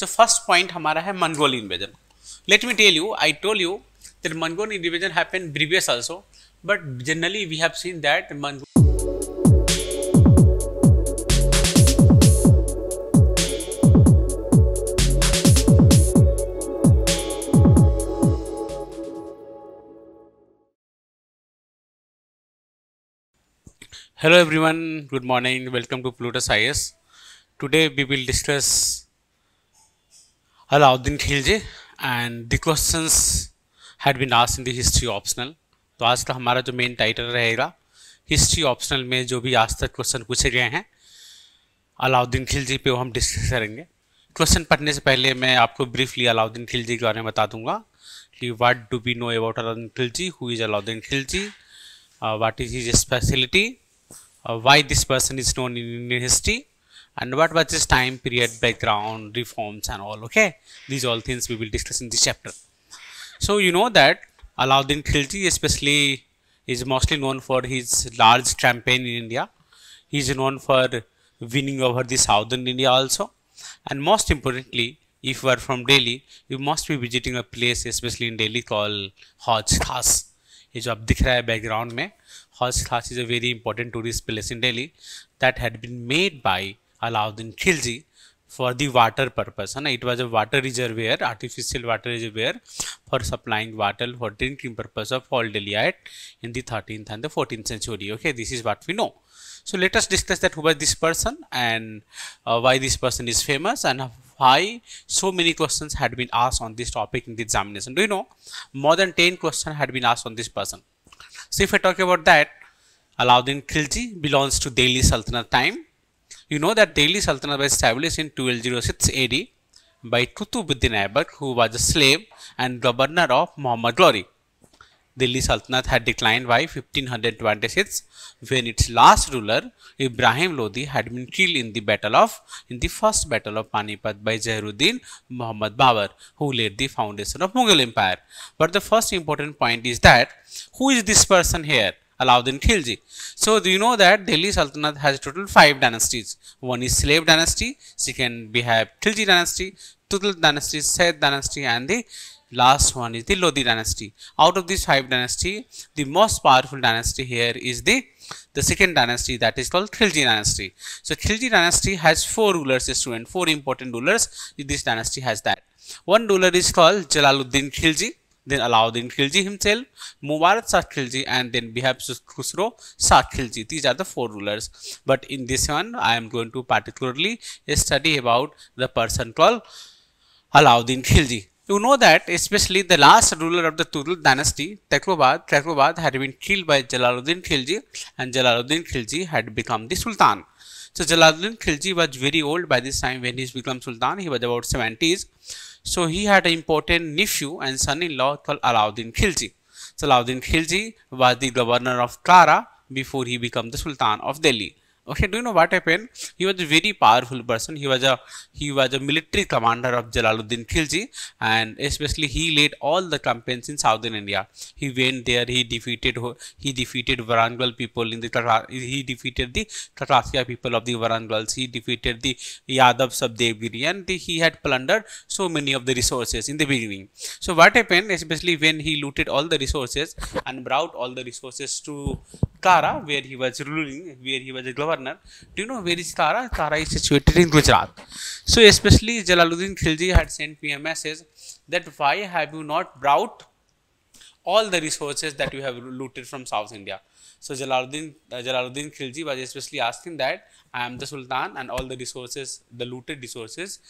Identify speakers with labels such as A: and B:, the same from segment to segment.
A: So first point हमारा है Mongol invasion let me tell you I told you that Mongol invasion happen previous also but generally we have seen that Mongol hello everyone good morning welcome to plutus is today we will discuss Alauddin Khilji and the question had been ask in the history optional तो आज का हमारा जो main title रहेगा history optional में जो भी आज तक क्वेश्चन पूछे गए हैं अलाउद्दीन खिलजी पे वो हम डिस्कस करेंगे क्वेश्चन पढ़ने से पहले मैं आपको ब्रीफली अलाउद्दीन खिलजी के बारे में बता दूंगा कि what do we know about Alauddin Khilji who is Alauddin Khilji what is his speciality why this person is known in history and what was his time period, background, reforms and all, okay? These all things we will discuss in this chapter. So you know that Alauddin Khilji especially is mostly known for his large campaign in India. He is known for winning over the southern India also. And most importantly, if you are from Delhi, you must be visiting a place especially in Delhi called Haj Khas. ये जो आप दिख रहा है background. में Hauz Khas is a very important tourist place in Delhi that had been made Alauddin Khilji for the water purpose. And it was a water reservoir, artificial water reservoir for supplying water for drinking purpose of all Deliite in the 13th and the 14th century. Okay, this is what we know. So let us discuss that who was this person and uh, why this person is famous and why so many questions had been asked on this topic in the examination. Do you know more than 10 questions had been asked on this person. So if I talk about that, Alauddin Khilji belongs to Delhi Sultanate time you know that Delhi Sultanate was established in 1206 AD by Qutubuddin Aibat who was a slave and governor of Muhammad Glory. Delhi Sultanate had declined by 1526 when its last ruler Ibrahim Lodi had been killed in the battle of in the first battle of Panipat by Zahiruddin Muhammad Babur who laid the foundation of Mughal empire. But the first important point is that who is this person here? Alauddin Khilji. So do you know that Delhi Sultanate has total five dynasties. One is slave dynasty, second we have Khilji dynasty, Tudal dynasty, Said dynasty and the last one is the Lodi dynasty. Out of these five dynasty, the most powerful dynasty here is the the second dynasty that is called Khilji dynasty. So Khilji dynasty has four rulers student, four important rulers. This dynasty has that. One ruler is called Jalaluddin Khilji then Alauddin Khilji himself, Mubarak Shah Khilji, and then Bihab Khusro Shah Khilji. These are the four rulers. But in this one, I am going to particularly study about the person called Alauddin Khilji. You know that especially the last ruler of the Tughlaq dynasty, Taqlubad, Taqlubad had been killed by Jalaluddin Khilji and Jalaluddin Khilji had become the Sultan. So Jalaluddin Khilji was very old by this time when he became Sultan. He was about 70s. So he had an important nephew and son-in-law called Alauddin Khilji. So Alauddin Khilji was the governor of Kara before he became the Sultan of Delhi. Okay, do you know what happened? He was a very powerful person. He was a he was a military commander of Jalaluddin Khilji, and especially he led all the campaigns in southern India. He went there. He defeated he defeated Varangal people in the he defeated the Tatarsia people of the Varangals. He defeated the Yadav Subdevgiri, and the, he had plundered so many of the resources in the beginning. So what happened? Especially when he looted all the resources and brought all the resources to Tara, where he was ruling, where he was a governor. Do you know where is Tara? Tara is situated in Gujarat. So especially Jalaluddin Khilji had sent me a message that why have you not brought all the resources that you have looted from South India? So Jalaluddin, uh, Jalaluddin Khilji was especially asking that I am the Sultan and all the resources, the looted resources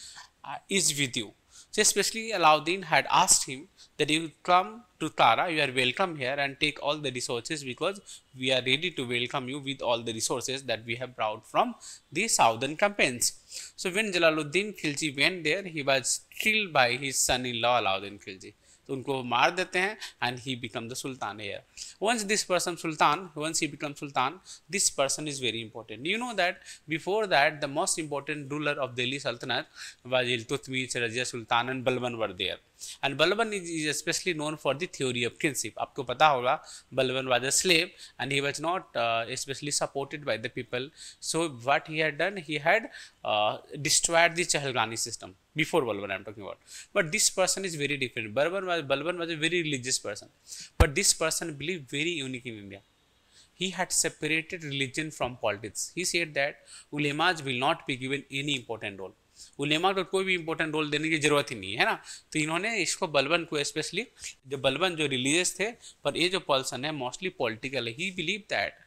A: uh, is with you. So especially Alauddin had asked him that you come to Tara, you are welcome here and take all the resources because we are ready to welcome you with all the resources that we have brought from the southern campaigns. So when Jalaluddin Khilji went there, he was thrilled by his son-in-law Alauddin Khilji. तो उनको मार देते हैं and he become the sultan air once this person sultan once he become sultan this person is very important you know that before that the most important ruler of Delhi Sultanat was Iltutmish Razia Sultan and Balban were there and Balban is is specially known for the theory of kinship आपको पता होगा Balban was a slave and he was not specially supported by the people so what he had done he had destroyed the Chahalgani system before Balban I'm talking about. But this person is very different. Balban was, Balban was a very religious person. But this person believed very unique in India. He had separated religion from politics. He said that ulemas will not be given any important role. उलेमा को कोई भी important role देने की जरूरत ही नहीं है ना तो इन्होंने इसको बलबन को स्पेशली जो बलबन जो रिलीजियस थे पर ये जो पर्सन है मोस्टली पॉलिटिकल है he believe that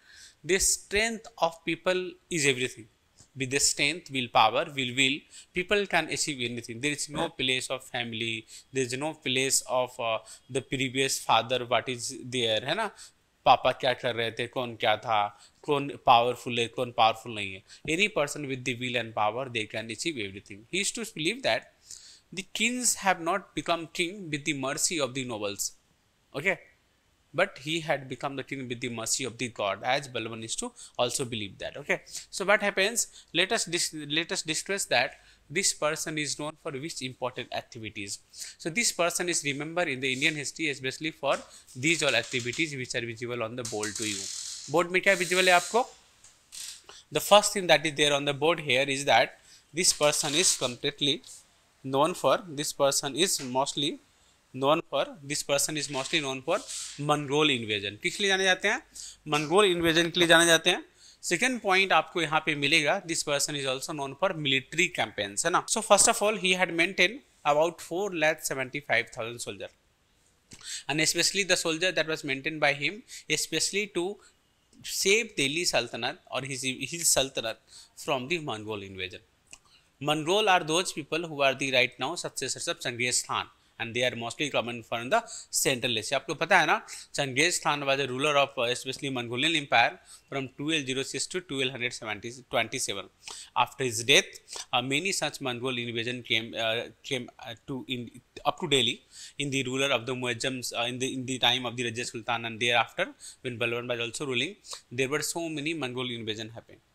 A: the strength of people is everything with the strength willpower will will people can achieve anything there is no place of family there is no place of uh, the previous father what is there है ना पापा क्या कर रहे थे कौन क्या था कौन पावरफुल है कौन पावरफुल नहीं है any person with the will and power they can achieve everything he is to believe that the kings have not become king with the mercy of the nobles okay but he had become the king with the mercy of the god as balaban is to also believe that okay so what happens let us let us discuss that this person is known for which important activities. So this person is remembered in the Indian history especially for these all activities which are visible on the board to you. Board में क्या visible है The first thing that is there on the board here is that this person is completely known for this person is mostly known for this person is mostly known for Mongol invasion किस लिए जाने जाते हैं Mongol invasion के लिए जाने जाते हैं सेकेंड पॉइंट आपको यहाँ पे मिलेगा this person is also known for military campaigns है ना so first of all he had maintain about four lakh seventy five thousand soldier and especially the soldier that was maintained by him especially to save Delhi Sultanate or his, his Sultanate from the Mongol invasion. Mongol are those people who are the right now successors of Genghis Khan and they are mostly common from the Central Asia. आपको पता है ना Genghis Khan was a ruler of uh, especially Mongolian Empire from 1206 to 1227. After his death, uh, many such Mongol invasion came uh, came to in up to Delhi in the ruler of the Muajjams in the in the time of the Raja Sultan and thereafter when Balwan was also ruling, there were so many Mongol invasion happened.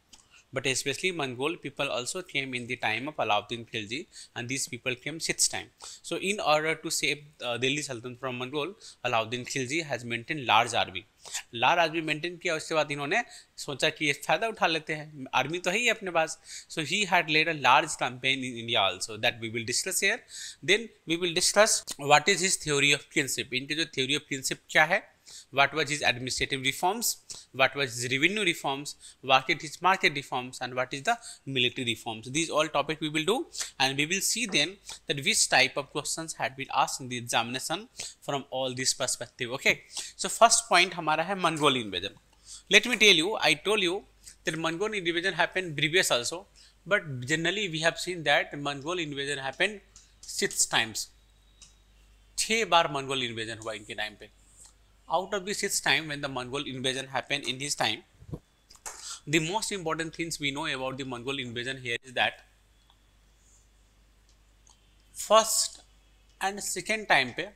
A: But especially Mongol people also came in the time of Alauddin Khilji and these people came sixth time. So in order to save uh, Delhi Sultan from Mongol, Alauddin Khilji has maintained large army. Large army maintain किया उसके बाद इन्होंने सोचा कि ये फायदा उठा लेते हैं आर्मी तो है ही अपने पास so he had led a large campaign in India also that we will discuss here then we will discuss what is his theory of kinship इनके जो थ्योरी ऑफ किनशिप क्या है what was his administrative reforms, what was his revenue reforms, what is his market reforms and what is the military reforms. These all topic we will do and we will see then that which type of questions had been asked in the examination from all these perspective. Okay. So first point हमारा है Mongolian invasion. Let me tell you, I told you that Mongolian invasion happened previous also but generally we have seen that Mongol invasion happened six times. छः बार Mongol invasion हुआ इनके time पे out of this his time when the Mongol invasion happened in his time, the most important things we know about the Mongol invasion here is that first and second time पे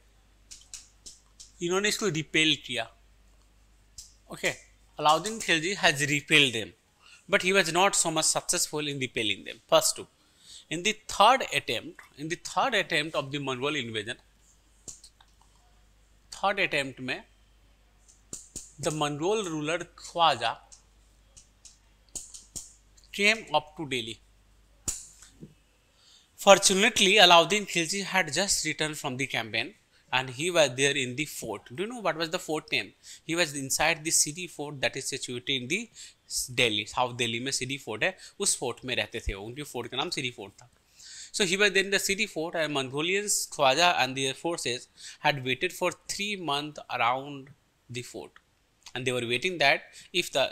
A: इन्होंने इसको repel किया okay Alauddin Khilji has repelled them but he was not so much successful in repelling them first two in the third attempt in the third attempt of the Mongol invasion third attempt में the Mongol ruler Khwaja came up to Delhi. Fortunately, Alauddin Khilji had just returned from the campaign and he was there in the fort. Do you know what was the fort name? He was inside the city fort that is situated in the Delhi. South Delhi में city fort है fort fort में the थे fort. Fort का city fort fort था so he was in the city fort and Mongolians Khwaja and their forces had waited for three month around the and they were waiting that if the,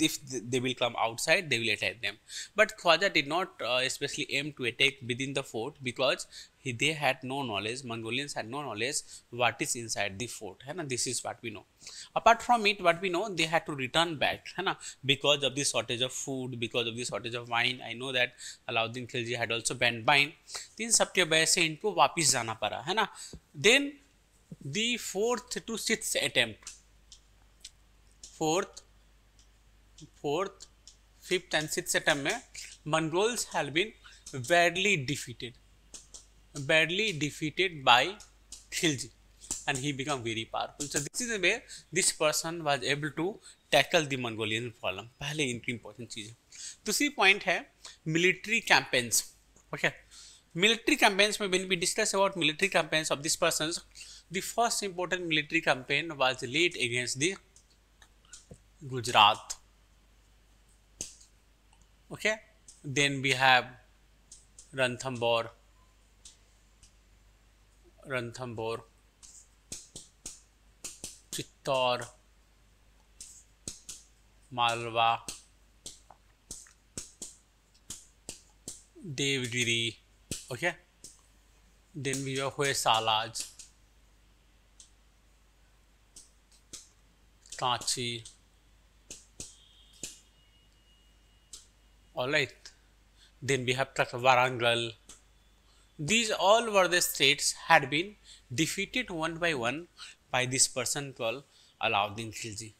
A: if they will come outside they will attack them but khwaja did not uh, especially aim to attack within the fort because he, they had no knowledge mongolians had no knowledge what is inside the fort and this is what we know apart from it what we know they had to return back and because of the shortage of food because of the shortage of wine i know that alauddin khilji had also banned wine then sabke bhai se inko वापस जाना पड़ा है ना then the fourth fourth fifth and six सेटम में Mongols have been badly defeated badly defeated by Khilji and he become very powerful so this is where this person was able to tackle the Mongolian problem पहले इनकी important चीज़ है दूसरी point है military campaigns okay military campaigns में when we discuss about military campaigns of this person the first important military campaign was late against the Gujarat. Okay, then we have Ranthambore, Ranthambore, Chittor, Malwa, Devgiri. Okay, then we have Hoysalaj, Kanchi. all right. Then we have Varangal. These all were the states had been defeated one by one by this person called Alauddin Khilji.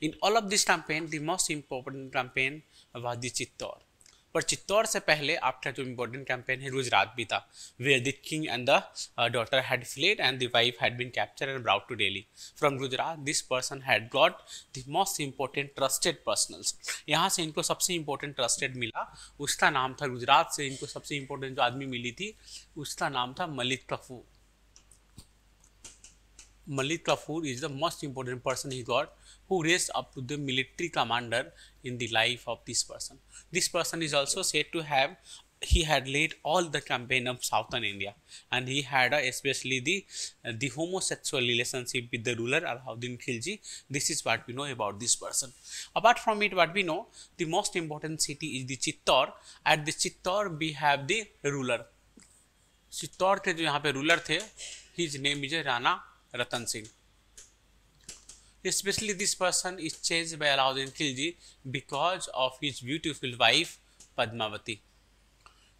A: In all of this campaign, the most important campaign was the Chittor. पर चित्तौड़ से पहले आपका जो important campaign है गुजरात भी था where the king and the daughter had fled and the wife had been capture and brought to Delhi from Gujarat this person had got the most important trusted personals यहाँ से इनको सबसे इंपॉर्टेंट ट्रस्टेड मिला उसका नाम था गुजरात से इनको सबसे इंपॉर्टेंट जो आदमी मिली थी उसका नाम था Malik Kafur Malik Kafur is the most important person he got who raised up to the military commander in the life of this person. This person is also said to have he had led all the campaign of southern India and he had uh, especially the uh, the homosexual relationship with the ruler Alauddin Khilji. This is what we know about this person. Apart from it what we know the most important city is the Chittor. At the Chittor we have the ruler. Chittor के जो यहाँ पे ruler थे his name is Rana Ratan Singh. Especially this person is changed by Alauddin Khilji because of his beautiful wife Padmavati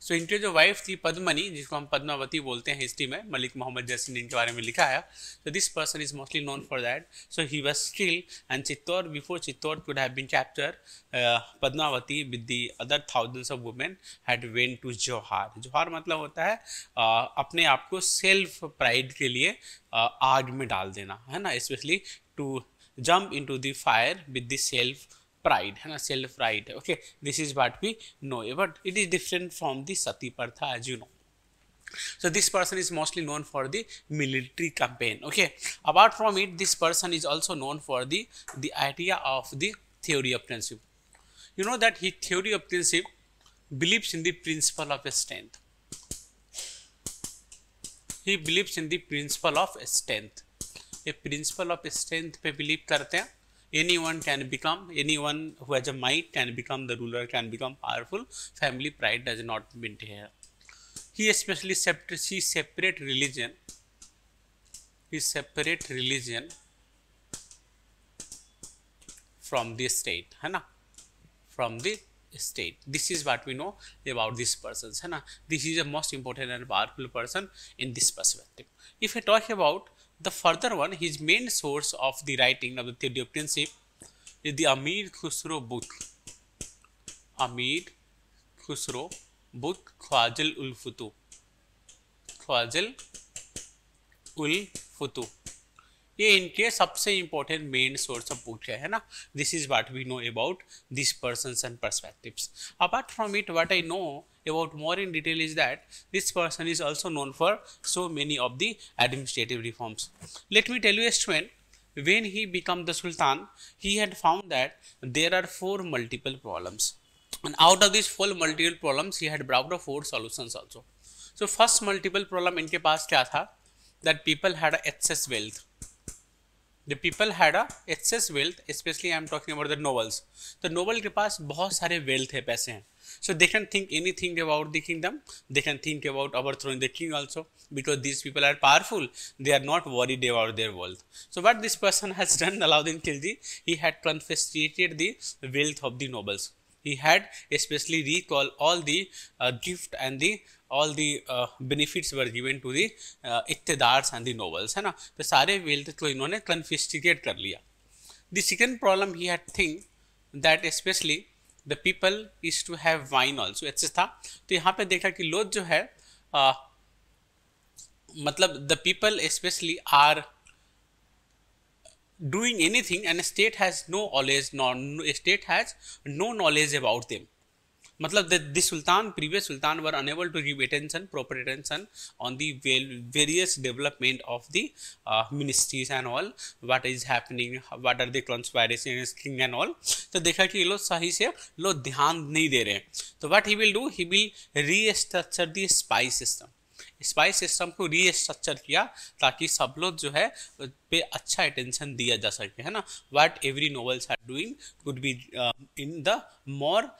A: so so, इनके जो wife थी पद्मनी जिसको हम पद्मावती बोलते हैं हिस्ट्री में मलिक मोहम्मद जैसी ने इनके बारे में लिखा है तो this person is mostly known for that so he was still and Chittor before Chittor could have been capture Padmavati with the other thousands of women had went to jauhar jauhar मतलब होता है uh, अपने आप को सेल्फ प्राइड के लिए uh, आग में डाल देना है ना specially to jump into the fire with the self pride and self pride okay this is what we know but it is different from the sati partha as you know so this person is mostly known for the military campaign okay apart from it this person is also known for the the idea of the theory of principle you know that he theory of principle believes in the principle of strength he believes in the principle of strength a principle of strength pe believe karte anyone can become anyone who has a might can become the ruler can become powerful family pride does not mean here he especially separate religion he separate religion from the state hai na from the state this is what we know about this person hai na this is a most important and powerful person in this perspective if i talk about The further one, his main source of the writing of the theory of principle is the Amir Khusro book. Amir Khusro book Khwajal ul Futu. Khwajal ul Futu. ये इनके सबसे important main source of book है ना this is what we know about this person and perspectives apart from it what I know about more in detail is that this person is also known for so many of the administrative reforms. Let me tell you a student, when he became the Sultan, he had found that there are four multiple problems and out of these four multiple problems he had brought up four solutions also. So first multiple problem in पास क्या था that people had excess wealth. The people had a excess wealth, especially I am talking about the nobles. The noble के पास बहुत सारे wealth है पैसे हैं so they can think anything about the kingdom. They can think about overthrowing the king also because these people are powerful. They are not worried about their wealth. So what this person has done, Alauddin Khilji, he had confiscated the wealth of the nobles. He had especially recall all the uh, gift and the all the uh, benefits were given to the uh, and the nobles, nobles है ना तो सारे wealth को इन्होंने confiscated कर लिया The second problem he had think that especially. The people is to have wine also एच था तो यहाँ पे देखा कि लोध जो है uh, मतलब the people specially are doing anything and state has no knowledge no state has no knowledge about them मतलब the sultan previous sultan were enable to give attention proper attention on the various development of the ministries and all what is happening what are the conspiration king and all तो देखा कि ये लोग सही से लोग ध्यान नहीं दे रहे हैं तो what he will do he will restructure the spy system spies system को रीस्ट्रक्चर किया ताकि सब लोग जो है पे अच्छा अटेंशन दिया जा सके है ना what every nobles are doing could be in the more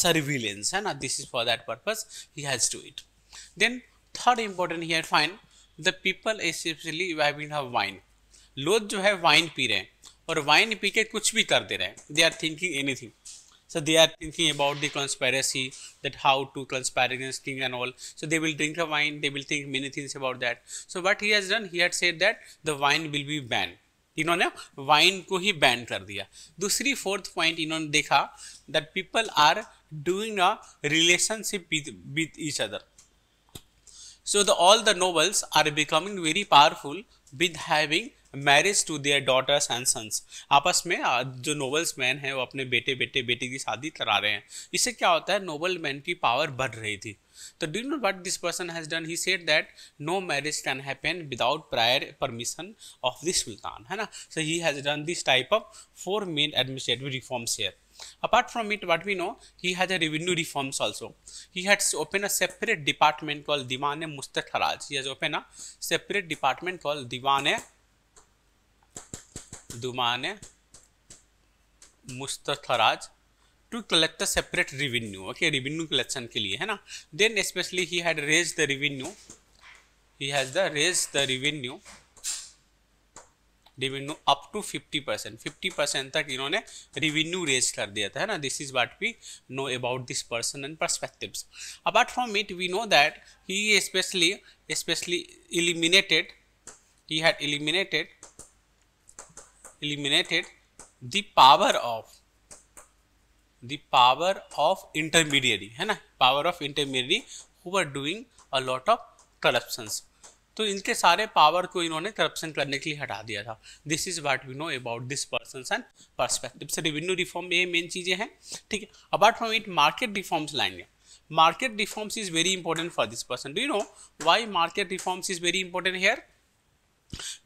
A: surveillance है ना this is for that purpose he has to it then third important here fine the people essentially having have wine लोग जो है wine P रहे हैं और wine P के कुछ भी कर दे रहे हैं they are thinking anything So they are thinking about the conspiracy, that how to conspire against king and all. So they will drink the wine, they will think many things about that. So what he has done, he had said that the wine will be banned. इन्होंने wine को ही ban कर दिया दूसरी fourth point इन्होंने देखा that people are doing a relationship with each other so the all the nobles are becoming very powerful with having marriage to their daughters and sons आपस में जो नोबल्स मैन है वो अपने बेटे बेटे बेटी की शादी करा रहे हैं इससे क्या होता है नोबल मैन की पावर बढ़ रही थी तो do know what this person has done he said that no marriage can happen without prior permission of the sultan है ना so he has done this type of four main administrative reforms here apart from it what we know he had a revenue reforms also he had opened a separate department called diwan-e mustakhiraj he has opened a separate department called diwan-e दुमाने Mustakhraj to collect the separate revenue okay revenue collection के लिए है ना then specially he had raise the revenue he has the raise the revenue revenue up to fifty percent fifty percent तक इन्होंने revenue raise कर दिया था है ना this is what we know about this person and perspective apart from it we know that he specially specially eliminated he had eliminated eliminated the power of the power of intermediary है ना power of intermediary who were doing a lot of corruptions तो इनके सारे power को इन्होंने corruption करने के लिए हटा दिया था this is what we know about this person and perspective से रेवेन्यू रिफॉर्म ये मेन चीजें हैं ठीक है apart from it market reforms लाएंगे market reforms is very important for this person do you know why market reforms is very important here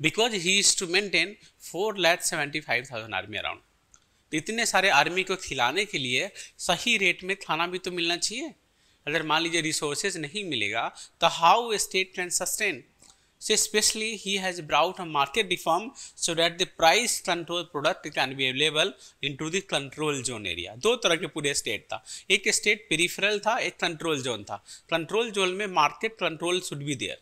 A: because he is to maintain four lakh seventy five thousand army around तो इतने सारे army को खिलाने के लिए सही rate में खाना भी तो मिलना चाहिए अगर मान लीजिए रिसोर्सेज नहीं मिलेगा तो how state can sustain specially he has brought a market reform so that the price control product can be available in to the control zone area दो तरह के पूरे स्टेट था एक स्टेट पेरीफरल था एक कंट्रोल जोन था control zone में market control should be there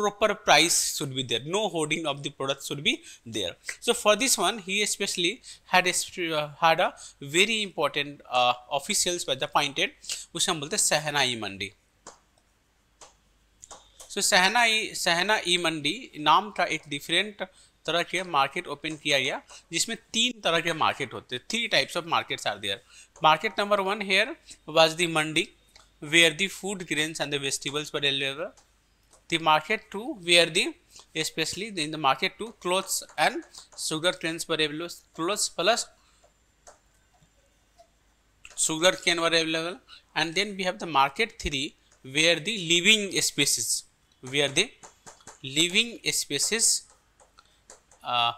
A: proper price should be there no hoarding of the product should be there so for this one he especially had a, had a very important uh, officials by the appointed उसे हम bolte हैं mandi so, सहना ई mandi naam tha it different तरह के market open किया गया जिसमें तीन तरह के मार्केट होते three types of markets are there market number one here was the mandi where the food grains and the vegetables were delivered the market to where the especially in the market to clothes and sugar canes were available clothes plus sugar cane were available and then we have the market 3 where the living species where the living species uh,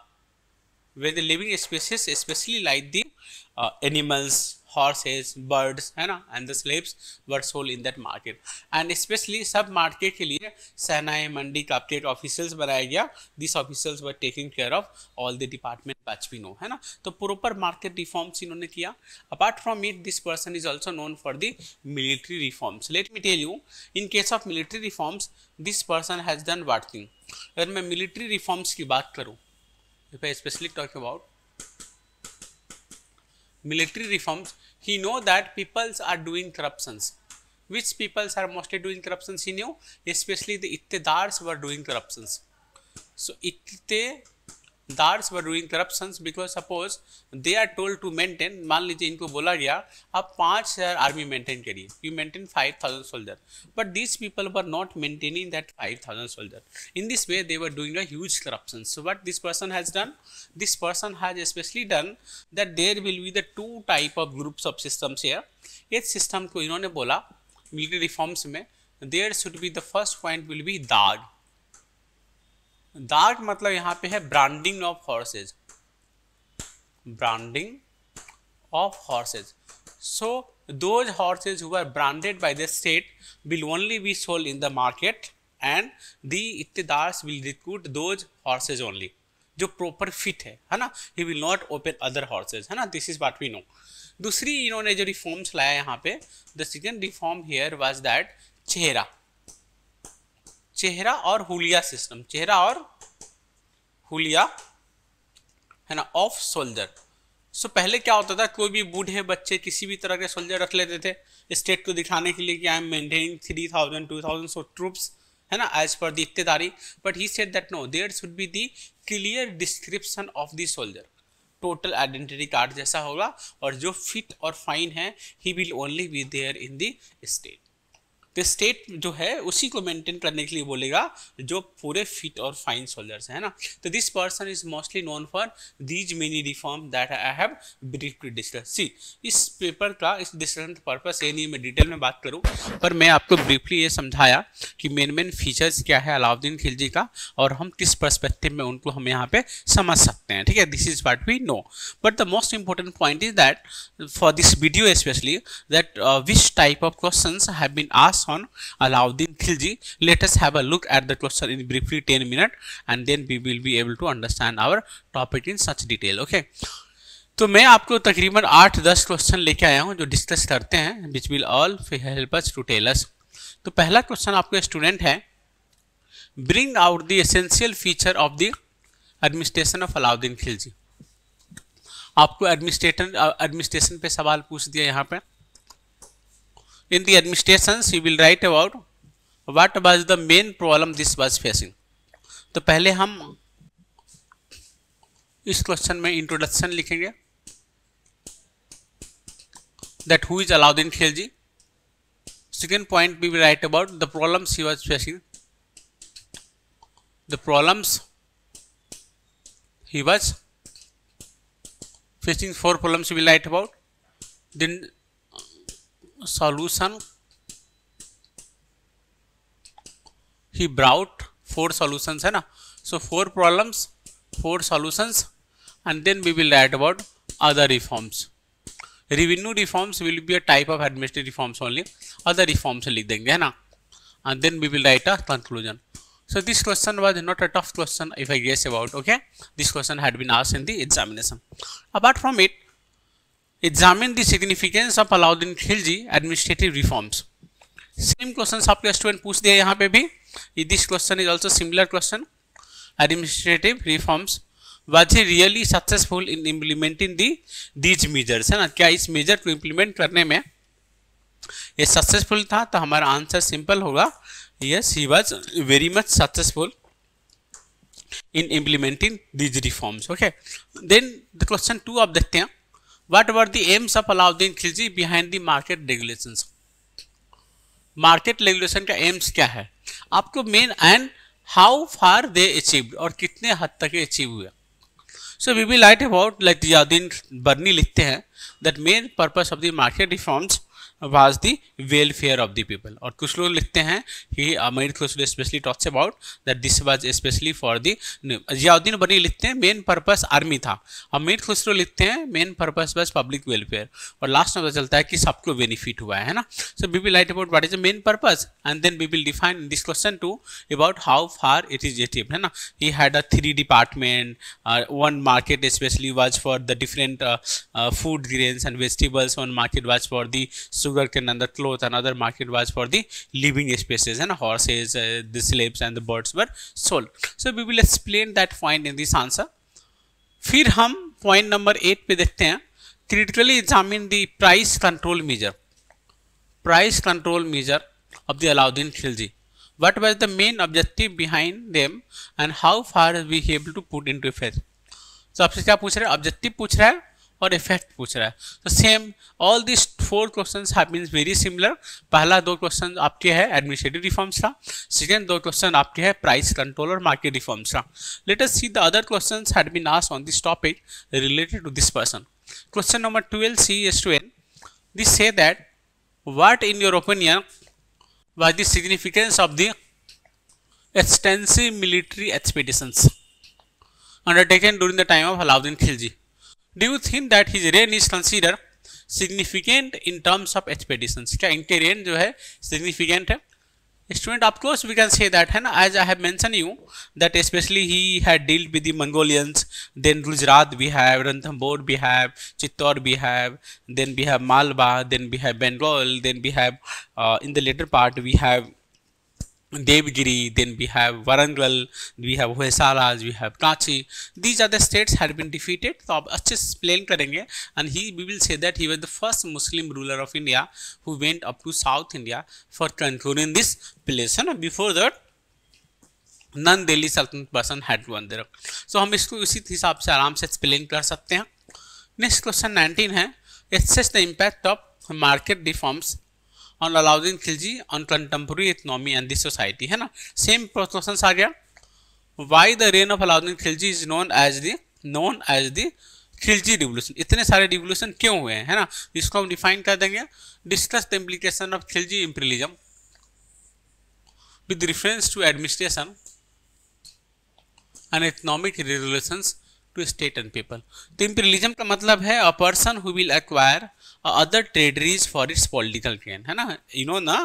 A: where the living species especially like the uh, animals horses birds है ना and the slaves were sold in that market and specially सब market के लिए सेनाए मंडी का update officers बनाया गया this officers were taking care of all the department बच भी नो है ना तो प्रॉपर मार्केट रिफॉर्म्स इन्होंने किया apart from it this person is also known for the military reforms let me tell you in case of military reforms this person has done what thing अगर मैं military reforms की बात करूँ specially talk about military reforms he know that peoples are doing corruptions. Which peoples are mostly doing corruptions? He knew, especially the ittidars were doing corruptions. So, itte दार्स were doing corruption because suppose they are told to maintain मान लीजिए इनको बोला गया आप पाँच हज़ार army maintain करिए you maintain five thousand soldier but this people were not maintaining that five thousand soldier in this way they were doing a huge corruption so what this person has done this person has specially done that there will be the two type of groups of systems here इस system को इन्होंने बोला military reforms में there should be the first point will be dagh डार्क मतलब यहाँ पे है branding of horses branding of horses so those horses हुआ branded by the state will only be sold in the market and the iqtadars will recruit those horses only जो proper fit है है ना he will not open other horses है ना this is what we know दूसरी इन्होंने जो reforms लाया यहाँ पे the season reform here was that chehra chehra और हुलिया सिस्टम चेहरा और हुलिया है ना ऑफ सोल्जर सो पहले क्या होता था कोई भी बूढ़े बच्चे किसी भी तरह के सोल्जर रख लेते थे स्टेट को दिखाने के लिए कि I am maintaining three thousand two thousand so troops है ना as per the iqtadari but he said that no there should be the clear description of the soldier total identity card जैसा होगा और जो फिट और फाइन है he will only be there in the state तो state जो है उसी को मेंटेन करने के लिए बोलेगा जो पूरे फिट और फाइन सोल्जर्स है ना तो this person is mostly known for these many reform that I have briefly discuss see इस पेपर का इस डिस्कशन का पर्पस ये नहीं मैं डिटेल में बात करूँ पर मैं आपको ब्रीफली ये समझाया कि मेन मेन फीचर्स क्या है अलाउद्दीन खिलजी का और हम किस परस्पेक्टिव में उनको हम यहाँ पे समझ सकते हैं ठीक है this is what we know but the most important point is that for this video specially that which type of question have been ask on Alauddin Khilji. Let us have a look at the question in briefly 10 minute and then we will be able to understand our topic in such detail. Okay. तो मैं आपको तकरीबन आठ दस question लेके आया हूँ जो डिस्कस करते हैं which will all help us to tell us तो पहला क्वेश्चन आपका स्टूडेंट है bring out the essential feature of the administration of Alauddin Khilji आपको एडमिनिस्ट्रेटर एडमिनिस्ट्रेशन पे सवाल पूछ दिया यहाँ पे in the administrations you will write about what was the main problem this was facing तो पहले हम इस क्वेश्चन में इंट्रोडक्शन लिखेंगे that who is allowed in Khilji. Second point we will write about the problems he was facing. The problems he was facing four problems we will write about. Then solution he brought four solutions hai na so four problems four solutions and then we will write about other reforms revenue reforms will be a type of administrative reforms only other reforms likh denge hai na and then we will write a conclusion so this question was not a tough question if i guess about okay this question had been asked in the examination apart from it examine the significance of Alauddin Khilji administrative reforms same question आपके student पूछ दिया यहाँ पे भी this question is also similar question administrative reforms was he really successful in implementing the these measures है ना क्या इस मेजर को इम्प्लीमेंट करने में ये सक्सेसफुल था तो हमारा आंसर सिंपल होगा yes he was very much successful in implementing these reforms okay then the question two आप देखते हैं What were the aims of Alauddin Khilji behind the market regulations? Market regulation का aims क्या है आपको main and how far they achieved और कितने हद तक अचीव हुआ so we will light about like Ziauddin Barani लिखते हैं that main purpose of the market reforms was the welfare of the people और कुछ लोग लिखते हैं कि Amir Khusrau specially talks about that this was specially for the Ziauddin Barani लिखते हैं मेन पर्पस आर्मी था अमीर खुसरो लिखते हैं main purpose was public welfare और लास्ट में पता चलता है कि सबको बेनिफिट हुआ है ना so we will write about what is the main purpose and then we will define this question to about how far it is एटिव है ना he had a three department one market specially was for the different food grains and vegetables one market was for the Chittorgarh के अंदर cloth another market was for the living species and horses the slaves and the birds were sold so we will explain that point in this answer फिर हम point number eight पे देखते हैं critically examine the price control measure price control measure of the Alauddin Khilji what was the main objective behind them and how far we able to put in to face तो क्या पूछ रहे हैं objective पूछ रहा है और इफेक्ट पूछ रहा है तो same all this four question been very similar पहला दो क्वेश्चन आपके है एडमिनिस्ट्रेटिव रिफॉर्म्स का सेकेंड दो क्वेश्चन आपके है प्राइस कंट्रोल और मार्केट रिफॉर्म्स का latest see the other question had been asked on this topic related to this person question number twelve C S twelve this say that what in your opinion was the significance of the extensive military expeditions undertaken during the time of Alauddin Khilji do you think that his reign is consider significant in terms of expeditions क्या इनके reign जो है significant है student of course we can say that है ना as I have mention you that specially he had deal with the Mongolians then Gujarat we have Ranthambore we have Chittor we have then we have Malwa then we have Bengal then we have in the letter part we have Devgiri, then we have Varangal, we have Hoysalas, we have Kachi. These are the states had been defeated. So, आप अच्छे explain करेंगे and he we will say that he was the first Muslim ruler of India who went up to South India for controlling this place. And before that none Delhi सल्तनत person had won there. So, we can explain this in the same way. Next question 19 है it's the impact of market reforms on Alauddin Khilji on contemporary economy and this society है ना same question आ गया why the reign of Alauddin Khilji is known as the known as the Khilji revolution इतने सारे revolution क्यों हुए हैं है ना इसको हम डिफाइन कर देंगे discuss the implication of Khilji imperialism with reference to administration and economic revolution to state and people तो इम्प्रिलिज्म का मतलब है a person who will acquire other traitorys for its political gain hai na you know na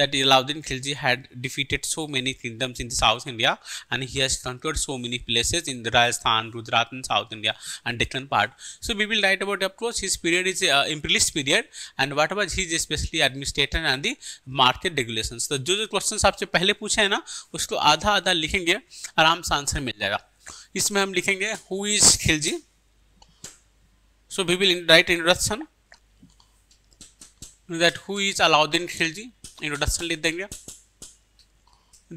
A: that Alauddin Khilji had defeated so many kingdoms in the south india and he has conquered so many places in rajasthan gujarat and south india and deccan part so we will write about of course his period is uh, imperialist period and what was his especially administrator and the market regulations तो जो जो question आपसे पहले पूछे हैं ना उसको आधा आधा लिखेंगे आराम से आंसर मिल जाएगा इसमें हम लिखेंगे who is Khilji so we will write introduction that who is Alauddin Khilji introduction लिख देंगे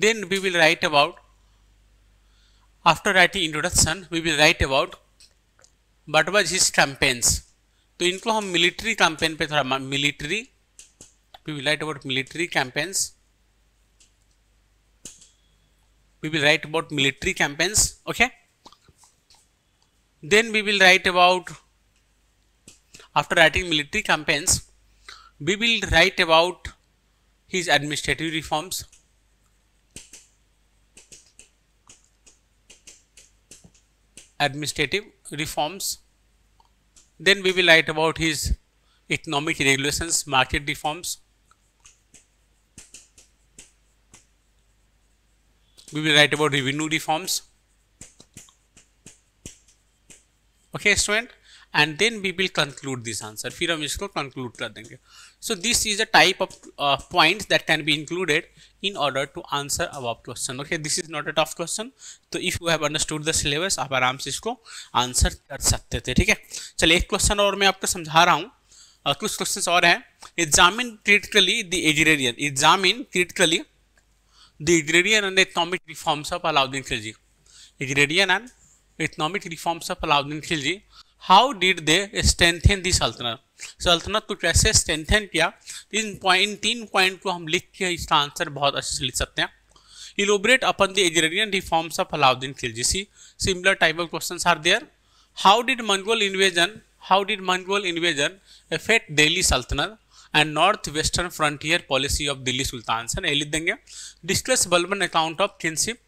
A: then we will write about after writing introduction we will write about what was his campaigns तो इनको हम मिलिट्री कैंपेन पे थोड़ा military we will write about military campaigns we will write about military campaigns okay then we will write about after writing military campaigns we will write about his administrative reforms. administrative reforms. Then we will write about his economic regulations, market reforms. We will write about revenue reforms. Okay, student. And then we will conclude this answer फिर हम इसको conclude कर देंगे so this is a type of point that can be included in order to answer about question okay this is not a tough question तो if you have understood the syllabus आप आराम से इसको answer कर सकते थे ठीक है चलिए एक क्वेश्चन और मैं आपको समझा रहा हूँ uh, कुछ क्वेश्चन और हैं examine critically the agrarian examine critically the agrarian and economic reforms of Alauddin Khilji agrarian and economic reforms of Alauddin Khilji how did they strengthen the saltanat सल्तनत को कैसे स्ट्रेंथन किया इन पॉइंट तीन पॉइंट को हम लिख के इसका आंसर बहुत अच्छे से लिख सकते हैं elaborate upon the agrarian reforms of Alauddin Khilji similar type of question are there how did Mongol invasion how did Mongol invasion affect Delhi Saltanat and north western frontier policy of Delhi sultans ये लिख देंगे discuss Balban account of kinship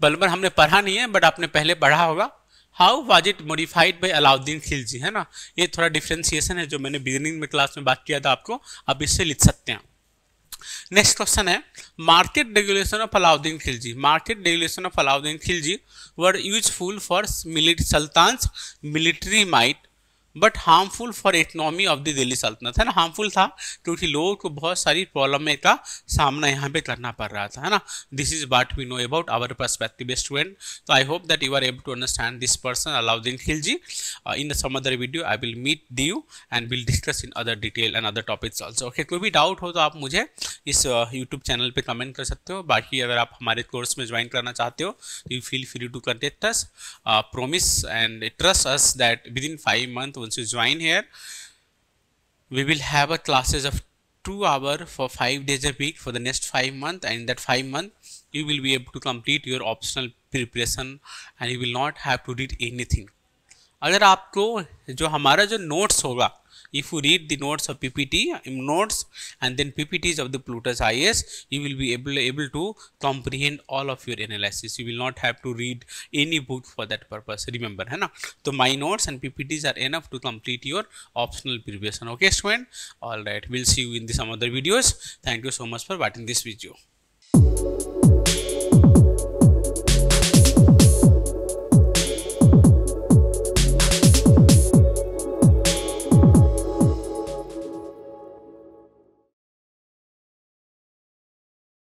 A: Balban हमने पढ़ा नहीं है but आपने पहले पढ़ा होगा how was it modified by Alauddin Khilji है ना ये थोड़ा डिफ्रेंसिएशन है जो मैंने बिगनिंग में क्लास में बात किया था आपको आप इससे लिख सकते हैं नेक्स्ट क्वेश्चन है market regulation of Alauddin Khilji market regulation of Alauddin Khilji were useful for sultan's military might but harmful for economy of the Delhi Saltanat है ना हार्मफुल था क्योंकि लोगों को बहुत सारी प्रॉब्लम का सामना यहाँ पे करना पड़ रहा था है ना this is what we know about our perspective student तो I hope that you are able to understand this person Alauddin Khilji in some other video I will meet the you and will discuss in other detail and other topics also okay कोई भी doubt हो तो आप मुझे इस YouTube channel पर comment कर सकते हो बाकी अगर आप हमारे कोर्स में ज्वाइन करना चाहते हो you feel free to contact us promise and trust us that within five month once you join here we will have a classes of two hour for five days a week for the next five month and in that five month you will be able to complete your optional preparation and you will not have to read anything अगर आपको जो हमारा जो notes होगा if you read the notes of PPT um, notes and then PPTs of the Plutus IS, you will be able, able to comprehend all of your analysis. You will not have to read any book for that purpose. Remember, hai na? So my notes and PPTs are enough to complete your optional preparation. Okay, student. All right. We'll see you in the some other videos. Thank you so much for watching this video.